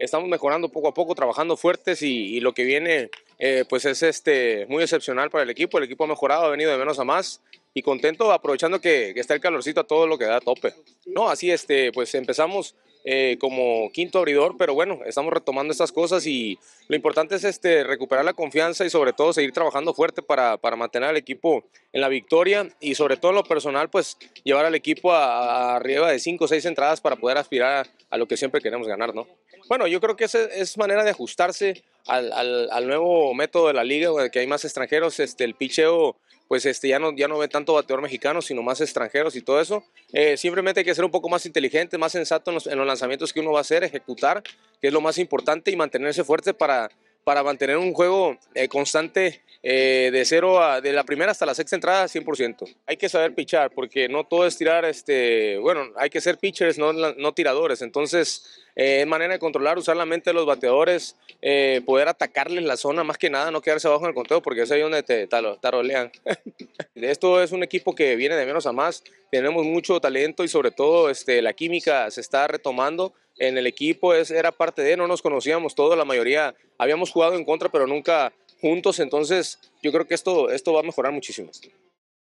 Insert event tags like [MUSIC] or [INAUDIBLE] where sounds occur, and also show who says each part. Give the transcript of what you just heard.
Speaker 1: estamos mejorando poco a poco, trabajando fuertes y, lo que viene eh, pues es este, muy excepcional para el equipo. El equipo ha mejorado, ha venido de menos a más y contento aprovechando que, está el calorcito a todo lo que da a tope. No, así este, pues empezamos eh, como quinto abridor, pero bueno, estamos retomando estas cosas y lo importante es este, recuperar la confianza y sobre todo seguir trabajando fuerte para, para mantener al equipo en la victoria y sobre todo en lo personal, pues llevar al equipo arriba de cinco o seis entradas para poder aspirar a, lo que siempre queremos ganar, ¿no? Bueno, yo creo que esa es manera de ajustarse al, nuevo método de la liga, que hay más extranjeros, este, el picheo pues este, ya, no, ya no ve tanto bateador mexicano, sino más extranjeros y todo eso. Eh, simplemente hay que ser un poco más inteligente, más sensato en los, en los lanzamientos que uno va a hacer, ejecutar, que es lo más importante, y mantenerse fuerte para para mantener un juego eh, constante eh, de cero a, de la primera hasta la sexta entrada 100%. Hay que saber pichar porque no todo es tirar, este, bueno, hay que ser pitchers, no, no tiradores. Entonces, eh, es manera de controlar, usar la mente de los bateadores, poder atacarles la zona más que nada, no quedarse abajo en el conteo porque es ahí donde te tarolean. [LAUGHS] Esto es un equipo que viene de menos a más, tenemos mucho talento y sobre todo este, la química se está retomando en el equipo, es, era parte de, no nos conocíamos todos, la mayoría habíamos jugado en contra, pero nunca juntos, entonces yo creo que esto, esto va a mejorar muchísimo.